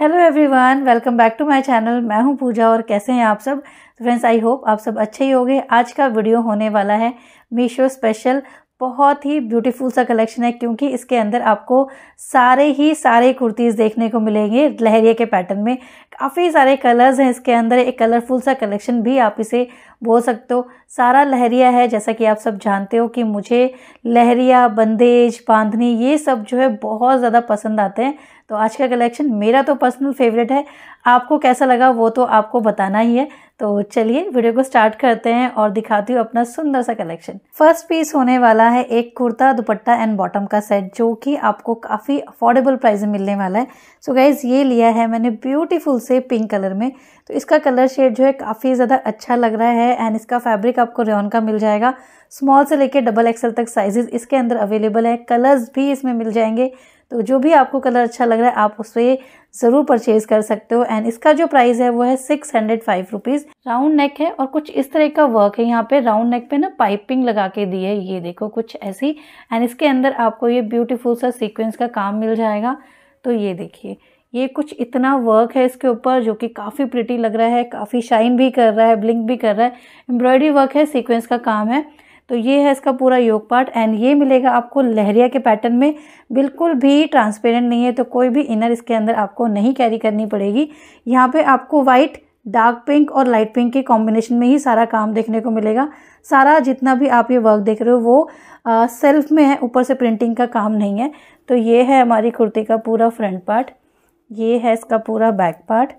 hello everyone welcome back to my channel मैं हूं पूजा और कैसे हैं आप सब फ्रेंड्स आई होप आप सब अच्छे ही होंगे आज का वीडियो होने वाला है मीशो स्पेशल बहुत ही ब्यूटीफुल सा कलेक्शन है क्योंकि इसके अंदर आपको सारे ही सारे कुर्तीज़ देखने को मिलेंगे लहरिया के पैटर्न में काफ़ी सारे कलर्स हैं इसके अंदर एक कलरफुल सा कलेक्शन भी आप इसे बोल सकते हो सारा लहरिया है जैसा कि आप सब जानते हो कि मुझे लहरिया बंदेज बांधनी ये सब जो है बहुत ज़्यादा पसंद आते हैं तो आज का कलेक्शन मेरा तो पर्सनल फेवरेट है आपको कैसा लगा वो तो आपको बताना ही है तो चलिए वीडियो को स्टार्ट करते हैं और दिखाती हूँ अपना सुंदर सा कलेक्शन फर्स्ट पीस होने वाला है एक कुर्ता दुपट्टा एंड बॉटम का सेट जो कि आपको काफ़ी अफोर्डेबल प्राइस में मिलने वाला है सो so गाइज ये लिया है मैंने ब्यूटीफुल से पिंक कलर में तो इसका कलर शेड जो है काफ़ी ज़्यादा अच्छा लग रहा है एंड इसका फैब्रिक आपको रेन का मिल जाएगा स्मॉल से लेके डबल एक्सल तक साइजेस इसके अंदर अवेलेबल है कलर्स भी इसमें मिल जाएंगे तो जो भी आपको कलर अच्छा लग रहा है आप उसे ज़रूर परचेज कर सकते हो एंड इसका जो प्राइस है वो है six hundred five rupees round neck है और कुछ इस तरह का वर्क है यहाँ पे राउंड नेक पे ना पाइपिंग लगा के दी है ये देखो कुछ ऐसी एंड इसके अंदर आपको ये ब्यूटीफुल सा सीक्वेंस का काम मिल जाएगा तो ये देखिए ये कुछ इतना वर्क है इसके ऊपर जो कि काफ़ी प्रिटी लग रहा है काफ़ी शाइन भी कर रहा है ब्लिंक भी कर रहा है एम्ब्रॉयडरी वर्क है सीक्वेंस का काम है तो ये है इसका पूरा योग पार्ट एंड ये मिलेगा आपको लहरिया के पैटर्न में बिल्कुल भी ट्रांसपेरेंट नहीं है तो कोई भी इनर इसके अंदर आपको नहीं कैरी करनी पड़ेगी यहाँ पे आपको वाइट डार्क पिंक और लाइट पिंक के कॉम्बिनेशन में ही सारा काम देखने को मिलेगा सारा जितना भी आप ये वर्क देख रहे हो वो आ, सेल्फ में है ऊपर से प्रिंटिंग का काम नहीं है तो ये है हमारी कुर्ती का पूरा फ्रंट पार्ट ये है इसका पूरा बैक पार्ट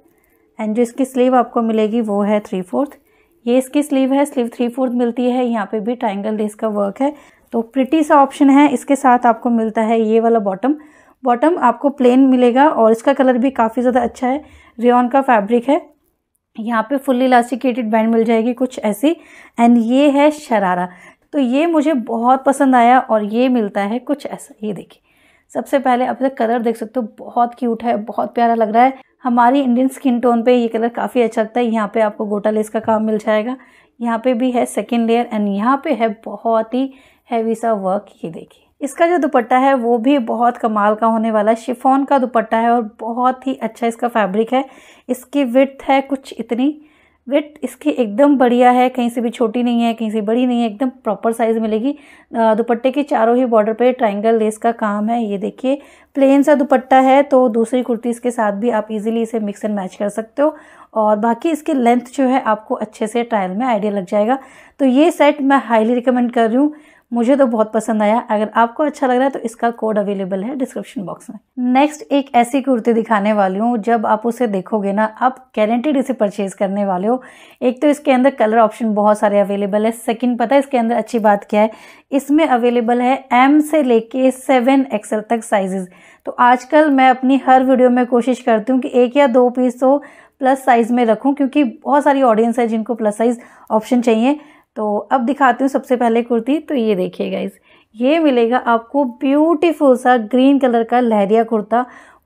एंड जो इसकी स्लीव आपको मिलेगी वो है थ्री फोर्थ ये इसकी स्लीव है स्लीव थ्री फोर्थ मिलती है यहाँ पे भी ट्राइंगल लेस का वर्क है तो प्रिटी सा ऑप्शन है इसके साथ आपको मिलता है ये वाला बॉटम बॉटम आपको प्लेन मिलेगा और इसका कलर भी काफ़ी ज़्यादा अच्छा है रेन का फैब्रिक है यहाँ पे फुल्ली इलास्टिकेटेड बैंड मिल जाएगी कुछ ऐसी एंड ये है शरारा तो ये मुझे बहुत पसंद आया और ये मिलता है कुछ ऐसा ये देखिए सबसे पहले आप इसे कलर देख सकते हो बहुत क्यूट है बहुत प्यारा लग रहा है हमारी इंडियन स्किन टोन पे ये कलर काफ़ी अच्छा लगता है यहाँ पे आपको गोटा लेस का काम मिल जाएगा यहाँ पे भी है सेकेंड लेयर एंड यहाँ पे है बहुत ही हैवी सा वर्क ये देखिए इसका जो दुपट्टा है वो भी बहुत कमाल का होने वाला है शिफोन का दुपट्टा है और बहुत ही अच्छा इसका फैब्रिक है इसकी विथ है कुछ इतनी वेट इसकी एकदम बढ़िया है कहीं से भी छोटी नहीं है कहीं से बड़ी नहीं है एकदम प्रॉपर साइज़ मिलेगी दुपट्टे के चारों ही बॉर्डर पे ट्रायंगल लेस का काम है ये देखिए प्लेन सा दुपट्टा है तो दूसरी कुर्ती के साथ भी आप इजीली इसे मिक्स एंड मैच कर सकते हो और बाकी इसके लेंथ जो है आपको अच्छे से ट्रायल में आइडिया लग जाएगा तो ये सेट मैं हाईली रिकमेंड कर रही हूँ मुझे तो बहुत पसंद आया अगर आपको अच्छा लग रहा है तो इसका कोड अवेलेबल है डिस्क्रिप्शन बॉक्स में नेक्स्ट एक ऐसी कुर्ती दिखाने वाली हूँ जब आप उसे देखोगे ना आप गारंटेड इसे परचेज करने वाले हो एक तो इसके अंदर कलर ऑप्शन बहुत सारे अवेलेबल है सेकेंड पता है इसके अंदर अच्छी बात क्या है इसमें अवेलेबल है एम से लेके सेवन एक्सएल तक साइज तो आजकल मैं अपनी हर वीडियो में कोशिश करती हूँ कि एक या दो पीस तो प्लस साइज़ में रखूँ क्योंकि बहुत सारी ऑडियंस है जिनको प्लस साइज़ ऑप्शन चाहिए तो अब दिखाती हूँ सबसे पहले कुर्ती तो ये देखिए इस ये मिलेगा आपको ब्यूटीफुल सा ग्रीन कलर का लहरिया कुर्ता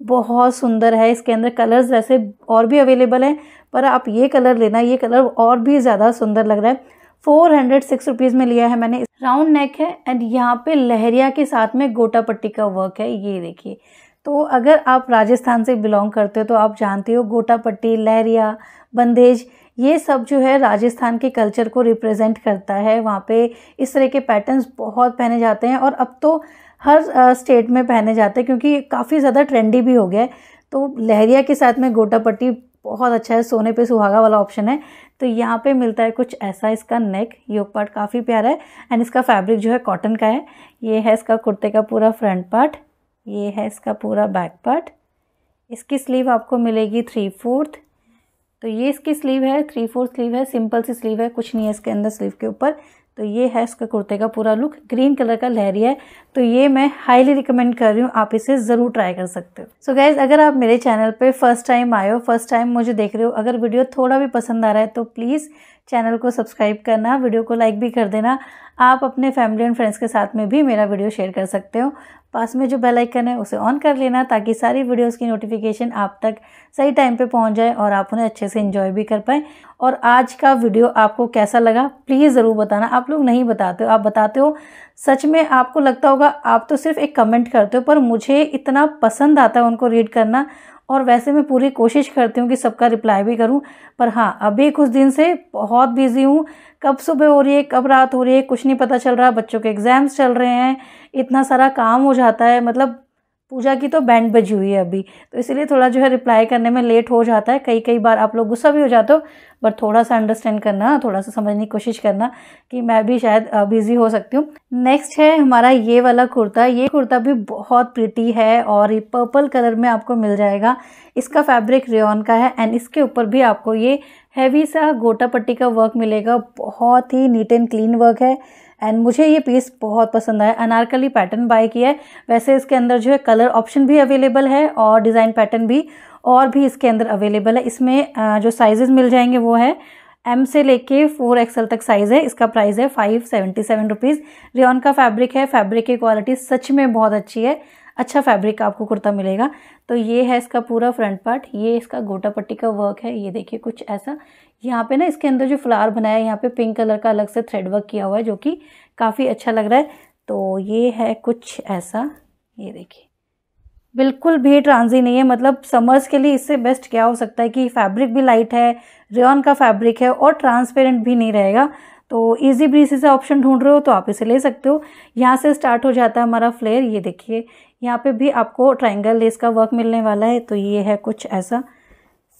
बहुत सुंदर है इसके अंदर कलर्स वैसे और भी अवेलेबल हैं पर आप ये कलर लेना ये कलर और भी ज़्यादा सुंदर लग रहा है फोर हंड्रेड सिक्स रुपीज़ में लिया है मैंने राउंड नेक है एंड यहाँ पे लहरिया के साथ में गोटा पट्टी का वर्क है ये देखिए तो अगर आप राजस्थान से बिलोंग करते हो तो आप जानते हो गोटा पट्टी लहरिया बंदेज ये सब जो है राजस्थान के कल्चर को रिप्रेजेंट करता है वहाँ पे इस तरह के पैटर्न्स बहुत पहने जाते हैं और अब तो हर स्टेट में पहने जाते हैं क्योंकि काफ़ी ज़्यादा ट्रेंडी भी हो गया है तो लहरिया के साथ में गोटा पट्टी बहुत अच्छा है सोने पे सुहागा वाला ऑप्शन है तो यहाँ पे मिलता है कुछ ऐसा इसका नेक योग पार्ट काफ़ी प्यारा है एंड इसका फैब्रिक जो है कॉटन का है ये है इसका कुर्ते का पूरा फ्रंट पार्ट ये है इसका पूरा बैक पार्ट इसकी स्लीव आपको मिलेगी थ्री फोर्थ तो ये इसकी स्लीव है थ्री फोर स्लीव है सिंपल सी स्लीव है कुछ नहीं है इसके अंदर स्लीव के ऊपर तो ये है इसका कुर्ते का पूरा लुक ग्रीन कलर का लहरी है तो ये मैं हाईली रिकमेंड कर रही हूँ आप इसे ज़रूर ट्राई कर सकते हो सो गाइज अगर आप मेरे चैनल पे फर्स्ट टाइम आए हो फर्स्ट टाइम मुझे देख रहे हो अगर वीडियो थोड़ा भी पसंद आ रहा है तो प्लीज़ चैनल को सब्सक्राइब करना वीडियो को लाइक भी कर देना आप अपने फैमिली एंड फ्रेंड्स के साथ में भी मेरा वीडियो शेयर कर सकते हो पास में जो बेल आइकन है उसे ऑन कर लेना ताकि सारी वीडियोस की नोटिफिकेशन आप तक सही टाइम पे पहुंच जाए और आप उन्हें अच्छे से इन्जॉय भी कर पाएँ और आज का वीडियो आपको कैसा लगा प्लीज़ ज़रूर बताना आप लोग नहीं बताते हो आप बताते हो सच में आपको लगता होगा आप तो सिर्फ एक कमेंट करते हो पर मुझे इतना पसंद आता है उनको रीड करना और वैसे मैं पूरी कोशिश करती हूँ कि सबका रिप्लाई भी करूँ पर हाँ अभी कुछ दिन से बहुत बिज़ी हूँ कब सुबह हो रही है कब रात हो रही है कुछ नहीं पता चल रहा बच्चों के एग्ज़ाम्स चल रहे हैं इतना सारा काम हो जाता है मतलब पूजा की तो बैंड बजी हुई है अभी तो इसीलिए थोड़ा जो है रिप्लाई करने में लेट हो जाता है कई कई बार आप लोग गुस्सा भी हो जाते हो बट थोड़ा सा अंडरस्टैंड करना थोड़ा सा समझने की कोशिश करना कि मैं भी शायद बिज़ी हो सकती हूँ नेक्स्ट है हमारा ये वाला कुर्ता ये कुर्ता भी बहुत प्रिटी है और ये पर्पल कलर में आपको मिल जाएगा इसका फैब्रिक रेन का है एंड इसके ऊपर भी आपको ये हैवी सा गोटा पट्टी का वर्क मिलेगा बहुत ही नीट एंड क्लीन वर्क है एंड मुझे ये पीस बहुत पसंद आया अनारकली पैटर्न बाय किया है वैसे इसके अंदर जो है कलर ऑप्शन भी अवेलेबल है और डिज़ाइन पैटर्न भी और भी इसके अंदर अवेलेबल है इसमें जो साइजेस मिल जाएंगे वो है एम से लेके फोर एक्सएल तक साइज़ है इसका प्राइस है five seventy seven rupees rayon का फैब्रिक है फैब्रिक की क्वालिटी सच में बहुत अच्छी है अच्छा फैब्रिक आपको कुर्ता मिलेगा तो ये है इसका पूरा फ्रंट पार्ट ये इसका गोटा पट्टी का वर्क है ये देखिए कुछ ऐसा यहाँ पे ना इसके अंदर जो फ्लावर बनाया है यहाँ पे पिंक कलर का अलग से थ्रेड वर्क किया हुआ है जो कि काफ़ी अच्छा लग रहा है तो ये है कुछ ऐसा ये देखिए बिल्कुल भी ट्रांजी नहीं है मतलब समर्स के लिए इससे बेस्ट क्या हो सकता है कि फैब्रिक भी लाइट है रेन का फैब्रिक है और ट्रांसपेरेंट भी नहीं रहेगा तो इजी ब्रीसी से ऑप्शन ढूंढ रहे हो तो आप इसे ले सकते हो यहाँ से स्टार्ट हो जाता है हमारा फ्लेयर ये देखिए यहाँ पे भी आपको ट्रायंगल लेस का वर्क मिलने वाला है तो ये है कुछ ऐसा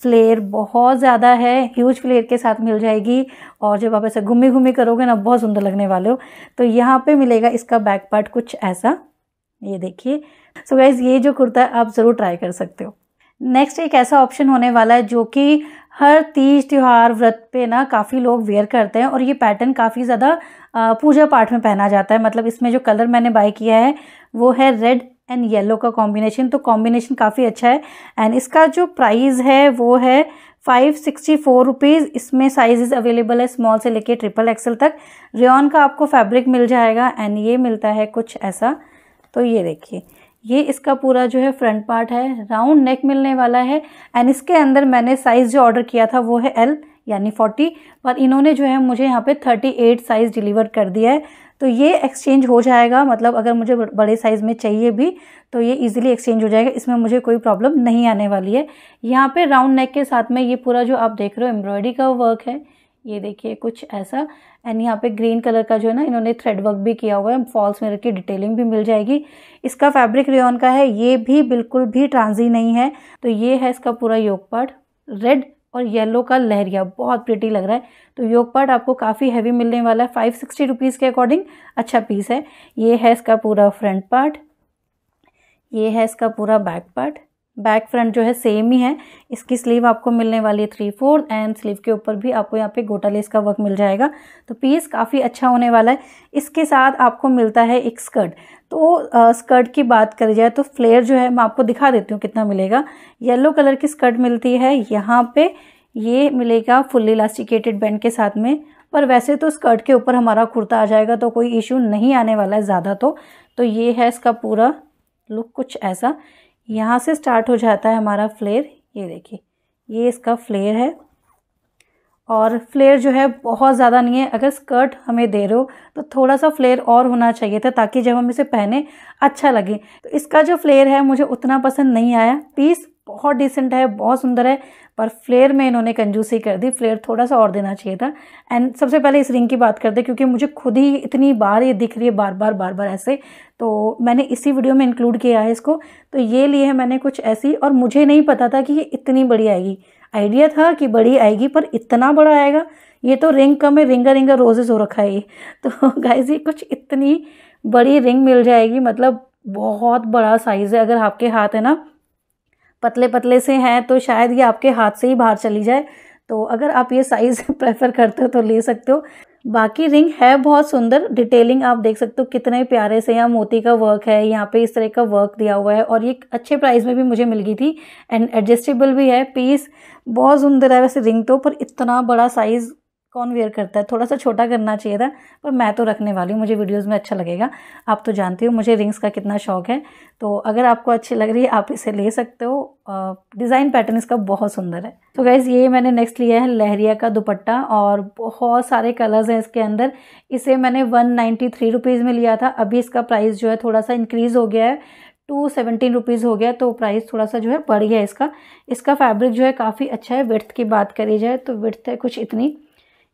फ्लेयर बहुत ज़्यादा है ह्यूज फ्लेयर के साथ मिल जाएगी और जब आप ऐसे घूमी घूमी करोगे ना बहुत सुंदर लगने वाले हो तो यहाँ पे मिलेगा इसका बैक पार्ट कुछ ऐसा ये देखिए सो गाइज ये जो कुर्ता है आप ज़रूर ट्राई कर सकते हो नेक्स्ट एक ऐसा ऑप्शन होने वाला है जो कि हर तीज त्यौहार व्रत पे ना काफ़ी लोग वेयर करते हैं और ये पैटर्न काफ़ी ज़्यादा पूजा पाठ में पहना जाता है मतलब इसमें जो कलर मैंने बाय किया है वो है रेड एंड येलो का कॉम्बिनेशन तो कॉम्बिनेशन काफ़ी अच्छा है एंड इसका जो प्राइस है वो है फाइव सिक्सटी फोर रुपीज़ इसमें साइजेस अवेलेबल है स्मॉल से लेके ट्रिपल एक्सल तक रेन का आपको फैब्रिक मिल जाएगा एंड ये मिलता है कुछ ऐसा तो ये देखिए ये इसका पूरा जो है फ्रंट पार्ट है राउंड नेक मिलने वाला है एंड इसके अंदर मैंने साइज़ जो ऑर्डर किया था वो है एल यानी फोर्टी पर इन्होंने जो है मुझे यहाँ पे थर्टी एट साइज़ डिलीवर कर दिया है तो ये एक्सचेंज हो जाएगा मतलब अगर मुझे बड़े साइज़ में चाहिए भी तो ये इजीली एक्सचेंज हो जाएगा इसमें मुझे कोई प्रॉब्लम नहीं आने वाली है यहाँ पे राउंड नेक के साथ में ये पूरा जो आप देख रहे हो एम्ब्रॉयडरी का वर्क है ये देखिए कुछ ऐसा एंड यहाँ पे ग्रीन कलर का जो है ना इन्होंने थ्रेड वर्क भी किया हुआ है फॉल्स मिरर की डिटेलिंग भी मिल जाएगी इसका फैब्रिक रेन का है ये भी बिल्कुल भी ट्रांजी नहीं है तो ये है इसका पूरा योग पार्ट रेड और येलो का लहरिया बहुत प्रिटी लग रहा है तो योग पार्ट आपको काफ़ी हैवी मिलने वाला है फाइव सिक्सटी रुपीज़ के अकॉर्डिंग अच्छा पीस है ये है इसका पूरा फ्रंट पार्ट ये है इसका पूरा बैक पार्ट बैक फ्रंट जो है सेम ही है इसकी स्लीव आपको मिलने वाली है थ्री फोर्थ एंड स्लीव के ऊपर भी आपको यहाँ पे गोटा लेस का वर्क मिल जाएगा तो पीस काफ़ी अच्छा होने वाला है इसके साथ आपको मिलता है एक स्कर्ट तो आ, स्कर्ट की बात करी जाए तो फ्लेयर जो है मैं आपको दिखा देती हूँ कितना मिलेगा येलो कलर की स्कर्ट मिलती है यहाँ पर ये मिलेगा फुल्ली इलास्टिकेटेड बैंड के साथ में पर वैसे तो स्कर्ट के ऊपर हमारा कुर्ता आ जाएगा तो कोई इशू नहीं आने वाला है ज़्यादा तो तो ये है इसका पूरा लुक कुछ ऐसा यहाँ से स्टार्ट हो जाता है हमारा फ्लेयर ये देखिए ये इसका फ्लेयर है और फ्लेयर जो है बहुत ज़्यादा नहीं है अगर स्कर्ट हमें दे रहे हो तो थोड़ा सा फ्लेयर और होना चाहिए था ताकि जब हम इसे पहने अच्छा लगे तो इसका जो फ्लेयर है मुझे उतना पसंद नहीं आया पीस बहुत डिसेंट है बहुत सुंदर है पर फ्लेयर में इन्होंने कंजूसी कर दी फ्लेयर थोड़ा सा और देना चाहिए था एंड सबसे पहले इस रिंग की बात करते क्योंकि मुझे खुद ही इतनी बार ये दिख रही है बार बार बार बार ऐसे तो मैंने इसी वीडियो में इंक्लूड किया है इसको तो ये लिए है मैंने कुछ ऐसी और मुझे नहीं पता था कि ये इतनी बड़ी आएगी आइडिया था कि बड़ी आएगी पर इतना बड़ा आएगा ये तो रिंग कम है रिंगा रिंगा रोजेज हो रखा है ये तो गाइज ये कुछ इतनी बड़ी रिंग मिल जाएगी मतलब बहुत बड़ा साइज़ है अगर आपके हाथ है ना पतले पतले से हैं तो शायद ये आपके हाथ से ही बाहर चली जाए तो अगर आप ये साइज़ प्रेफर करते हो तो ले सकते हो बाकी रिंग है बहुत सुंदर डिटेलिंग आप देख सकते हो कितने प्यारे से यहाँ मोती का वर्क है यहाँ पे इस तरह का वर्क दिया हुआ है और ये अच्छे प्राइस में भी मुझे मिल गई थी एंड एडजस्टेबल भी है पीस बहुत सुंदर है वैसे रिंग तो पर इतना बड़ा साइज़ कौन वेयर करता है थोड़ा सा छोटा करना चाहिए था पर मैं तो रखने वाली हूँ मुझे वीडियोस में अच्छा लगेगा आप तो जानते हो मुझे रिंग्स का कितना शौक है तो अगर आपको अच्छी लग रही है आप इसे ले सकते हो डिज़ाइन पैटर्न इसका बहुत सुंदर है तो गैज़ ये मैंने नेक्स्ट लिया है लहरिया का दुपट्टा और बहुत सारे कलर्स हैं इसके अंदर इसे मैंने वन नाइन्टी में लिया था अभी इसका प्राइस जो है थोड़ा सा इंक्रीज़ हो गया है टू सेवेंटीन रुपीज़ हो गया तो प्राइस थोड़ा सा जो है बढ़ गया इसका इसका फैब्रिक जो है काफ़ी अच्छा है विर्थ की बात करी जाए तो विर्थ है कुछ इतनी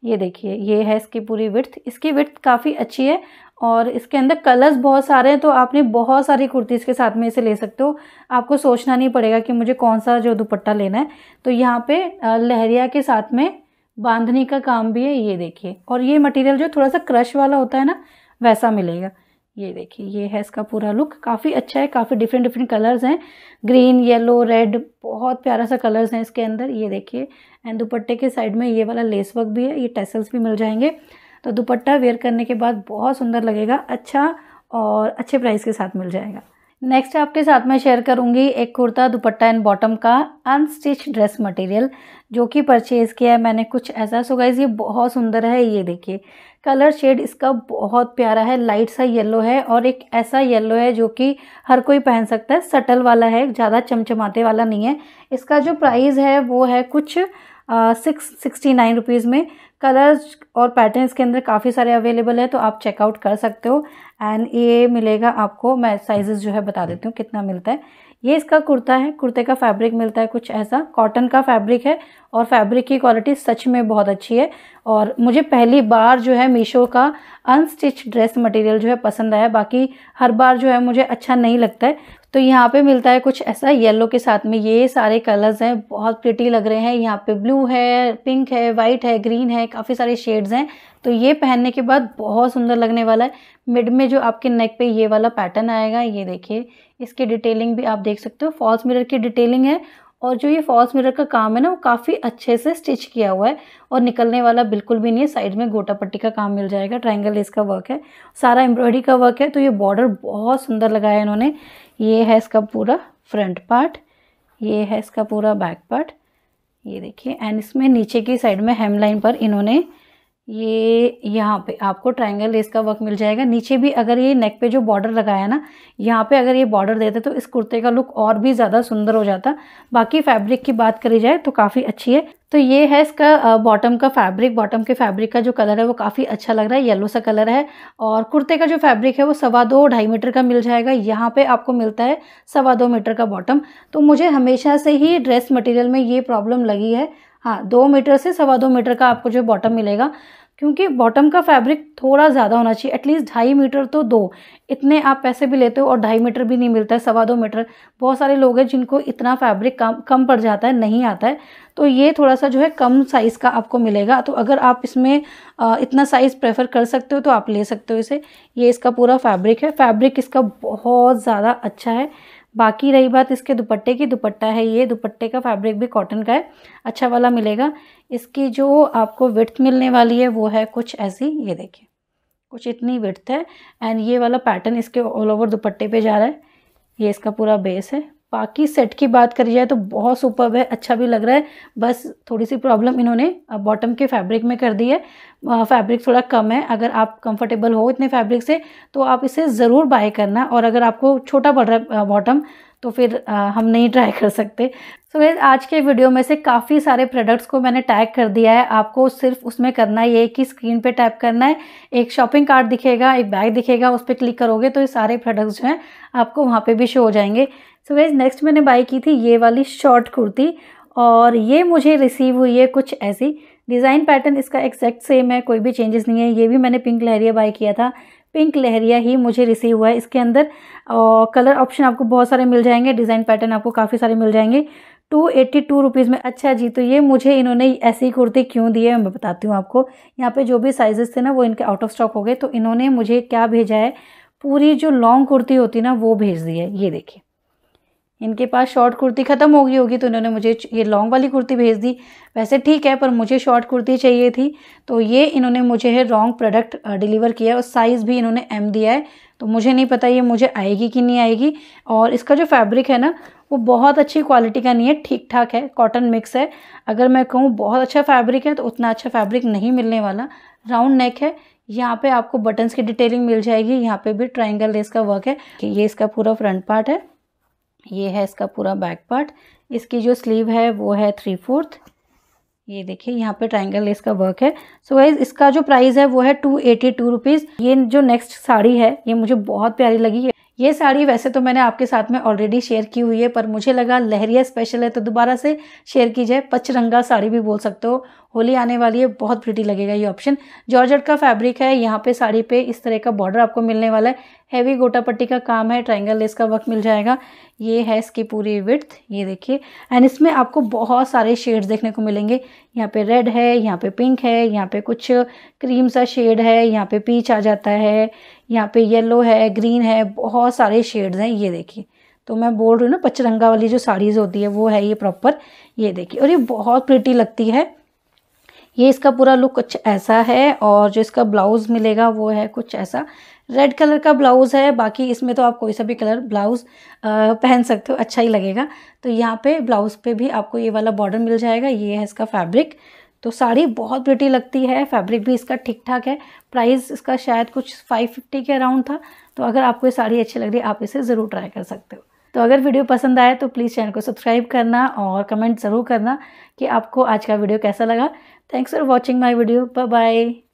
ये देखिए ये है इसकी पूरी विर्थ इसकी विर्थ काफ़ी अच्छी है और इसके अंदर कलर्स बहुत सारे हैं तो आपने बहुत सारी कुर्तीज़ के साथ में इसे ले सकते हो आपको सोचना नहीं पड़ेगा कि मुझे कौन सा जो दुपट्टा लेना है तो यहाँ पे लहरिया के साथ में बांधने का काम भी है ये देखिए और ये मटेरियल जो थोड़ा सा क्रश वाला होता है ना वैसा मिलेगा ये देखिए ये है इसका पूरा लुक काफ़ी अच्छा है काफ़ी डिफरेंट डिफरेंट कलर्स हैं ग्रीन येलो रेड बहुत प्यारा सा कलर्स हैं इसके अंदर ये देखिए एंड दुपट्टे के साइड में ये वाला लेस वर्क भी है ये टेसल्स भी मिल जाएंगे तो दुपट्टा वेयर करने के बाद बहुत सुंदर लगेगा अच्छा और अच्छे प्राइस के साथ मिल जाएगा नेक्स्ट आपके साथ मैं शेयर करूंगी एक कुर्ता दुपट्टा एंड बॉटम का अनस्टिच ड्रेस मटेरियल जो कि परचेज़ किया है मैंने कुछ ऐसा सो गाइज ये बहुत सुंदर है ये देखिए कलर शेड इसका बहुत प्यारा है लाइट सा येलो है और एक ऐसा येलो है जो कि हर कोई पहन सकता है सटल वाला है ज़्यादा चमचमाते वाला नहीं है इसका जो प्राइस है वो है कुछ सिक्स सिक्सटी नाइन रुपीज़ में कलर्स और पैटर्न्स के अंदर काफ़ी सारे अवेलेबल है तो आप चेकआउट कर सकते हो एंड ये मिलेगा आपको मैं साइजेस जो है बता देती हूँ कितना मिलता है ये इसका कुर्ता है कुर्ते का फैब्रिक मिलता है कुछ ऐसा कॉटन का फैब्रिक है और फैब्रिक की क्वालिटी सच में बहुत अच्छी है और मुझे पहली बार जो है मीशो का अनस्टिच ड्रेस मटेरियल जो है पसंद आया बाकी हर बार जो है मुझे अच्छा नहीं लगता है तो यहाँ पे मिलता है कुछ ऐसा येलो के साथ में ये सारे कलर्स हैं बहुत प्रिटी लग रहे हैं यहाँ पे ब्लू है पिंक है वाइट है ग्रीन है काफ़ी सारे शेड्स हैं तो ये पहनने के बाद बहुत सुंदर लगने वाला है मिड में जो आपके नेक पे ये वाला पैटर्न आएगा ये देखिए इसकी डिटेलिंग भी आप देख सकते हो फॉल्स मिरर की डिटेलिंग है और जो ये फॉल्स मिरर का काम है ना वो काफ़ी अच्छे से स्टिच किया हुआ है और निकलने वाला बिल्कुल भी नहीं है साइड में गोटा पट्टी का काम मिल जाएगा ट्राइंगल इसका वर्क है सारा एम्ब्रॉयडरी का वर्क है तो ये बॉर्डर बहुत सुंदर लगाया है इन्होंने ये है इसका पूरा फ्रंट पार्ट ये है इसका पूरा बैक पार्ट ये देखिए एंड इसमें नीचे की साइड में हेमलाइन पर इन्होंने ये यहाँ पे आपको ट्रायंगल लेस का वर्क मिल जाएगा नीचे भी अगर ये नेक पे जो बॉर्डर लगाया ना यहाँ पे अगर ये बॉर्डर देते तो इस कुर्ते का लुक और भी ज़्यादा सुंदर हो जाता बाकी फैब्रिक की बात करी जाए तो काफ़ी अच्छी है तो ये है इसका बॉटम का फैब्रिक बॉटम के फैब्रिक का जो कलर है वो काफ़ी अच्छा लग रहा है येलो सा कलर है और कुर्ते का जो फैब्रिक है वो सवा दो ढाई मीटर का मिल जाएगा यहाँ पे आपको मिलता है सवा दो मीटर का बॉटम तो मुझे हमेशा से ही ड्रेस मटेरियल में ये प्रॉब्लम लगी है हाँ दो मीटर से सवा दो मीटर का आपको जो बॉटम मिलेगा क्योंकि बॉटम का फैब्रिक थोड़ा ज़्यादा होना चाहिए एटलीस्ट ढाई मीटर तो दो इतने आप पैसे भी लेते हो और ढाई मीटर भी नहीं मिलता है सवा दो मीटर बहुत सारे लोग हैं जिनको इतना फैब्रिक कम कम पड़ जाता है नहीं आता है तो ये थोड़ा सा जो है कम साइज़ का आपको मिलेगा तो अगर आप इसमें इतना साइज़ प्रेफर कर सकते हो तो आप ले सकते हो इसे ये इसका पूरा फैब्रिक है फैब्रिक इसका बहुत ज़्यादा अच्छा है बाकी रही बात इसके दुपट्टे की दुपट्टा है ये दुपट्टे का फैब्रिक भी कॉटन का है अच्छा वाला मिलेगा इसकी जो आपको विर्थ मिलने वाली है वो है कुछ ऐसी ये देखिए कुछ इतनी विर्थ है एंड ये वाला पैटर्न इसके ऑल ओवर दुपट्टे पे जा रहा है ये इसका पूरा बेस है बाकी सेट की बात करी जाए तो बहुत सुपर है अच्छा भी लग रहा है बस थोड़ी सी प्रॉब्लम इन्होंने बॉटम के फैब्रिक में कर दी है फैब्रिक थोड़ा कम है अगर आप कंफर्टेबल हो इतने फैब्रिक से तो आप इसे ज़रूर बाय करना और अगर आपको छोटा पड़ रहा है बॉटम तो फिर आ, हम नहीं ट्राई कर सकते सो so, आज के वीडियो में से काफ़ी सारे प्रोडक्ट्स को मैंने टैग कर दिया है आपको सिर्फ उसमें करना ये कि स्क्रीन पे टैप करना है एक शॉपिंग कार्ट दिखेगा एक बैग दिखेगा उस पर क्लिक करोगे तो ये सारे प्रोडक्ट्स जो हैं आपको वहाँ पे भी शो हो जाएंगे सो so नेक्स्ट मैंने बाई की थी ये वाली शॉर्ट कुर्ती और ये मुझे रिसीव हुई है कुछ ऐसी डिज़ाइन पैटर्न इसका एक्जैक्ट सेम है कोई भी चेंजेस नहीं है ये भी मैंने पिंक लहरिया बाई किया था पिंक लहरिया ही मुझे रिसीव हुआ है इसके अंदर और कलर ऑप्शन आपको बहुत सारे मिल जाएंगे डिज़ाइन पैटर्न आपको काफ़ी सारे मिल जाएंगे टू एट्टी टू रुपीज़ में अच्छा जी तो ये मुझे इन्होंने ऐसी कुर्ती क्यों दी है मैं बताती हूँ आपको यहाँ पे जो भी साइजेस थे ना वो इनके आउट ऑफ स्टॉक हो गए तो इन्होंने मुझे क्या भेजा है पूरी जो लॉन्ग कुर्ती होती ना वो भेज दी है ये देखिए इनके पास शॉर्ट कुर्ती ख़त्म हो गई होगी तो इन्होंने मुझे ये लॉन्ग वाली कुर्ती भेज दी वैसे ठीक है पर मुझे शॉर्ट कुर्ती चाहिए थी तो ये इन्होंने मुझे है रॉन्ग प्रोडक्ट डिलीवर किया और साइज़ भी इन्होंने एम दिया है तो मुझे नहीं पता ये मुझे आएगी कि नहीं आएगी और इसका जो फैब्रिक है ना वो बहुत अच्छी क्वालिटी का नहीं है ठीक ठाक है कॉटन मिक्स है अगर मैं कहूँ बहुत अच्छा फैब्रिक है तो उतना अच्छा फैब्रिक नहीं मिलने वाला राउंड नेक है यहाँ पे आपको बटन्स की डिटेलिंग मिल जाएगी यहाँ पे भी ट्राइंगल लेस का वर्क है ये इसका पूरा फ्रंट पार्ट है ये है इसका पूरा बैक पार्ट इसकी जो स्लीव है वो है थ्री फोर्थ ये देखिए यहाँ पे ट्राइंगल लेस का वर्क है सो so वाइज इसका जो प्राइस है वो है टू एटी टू रुपीज़ ये जो नेक्स्ट साड़ी है ये मुझे बहुत प्यारी लगी है ये साड़ी वैसे तो मैंने आपके साथ में ऑलरेडी शेयर की हुई है पर मुझे लगा लहरिया स्पेशल है तो दोबारा से शेयर की जाए पचरंगा साड़ी भी बोल सकते हो होली आने वाली है बहुत प्रिटी लगेगा ये ऑप्शन जॉर्जट का फैब्रिक है यहाँ पे साड़ी पे इस तरह का बॉर्डर आपको मिलने वाला है हैवी गोटा पट्टी का काम है ट्रायंगल लेस का वर्क मिल जाएगा ये है इसकी पूरी विथ ये देखिए एंड इसमें आपको बहुत सारे शेड्स देखने को मिलेंगे यहाँ पे रेड है यहाँ पे पिंक है यहाँ पे कुछ क्रीम सा शेड है यहाँ पे पीच आ जाता है यहाँ पे येलो है ग्रीन है बहुत सारे शेड्स हैं ये देखिए तो मैं बोल रही हूँ ना पचरंगा वाली जो साड़ीज़ होती है वो है ये प्रॉपर ये देखिए और ये बहुत प्रिटी लगती है ये इसका पूरा लुक कुछ ऐसा है और जो इसका ब्लाउज़ मिलेगा वो है कुछ ऐसा रेड कलर का ब्लाउज़ है बाकी इसमें तो आप कोई सा भी कलर ब्लाउज़ पहन सकते हो अच्छा ही लगेगा तो यहाँ पे ब्लाउज़ पे भी आपको ये वाला बॉर्डर मिल जाएगा ये है इसका फैब्रिक तो साड़ी बहुत ब्यूटी लगती है फैब्रिक भी इसका ठीक ठाक है प्राइस इसका शायद कुछ 550 के अराउंड था तो अगर आपको ये साड़ी अच्छी लग रही है आप इसे ज़रूर ट्राई कर सकते हो तो अगर वीडियो पसंद आए तो प्लीज़ चैनल को सब्सक्राइब करना और कमेंट ज़रूर करना कि आपको आज का वीडियो कैसा लगा thanks for watching my video bye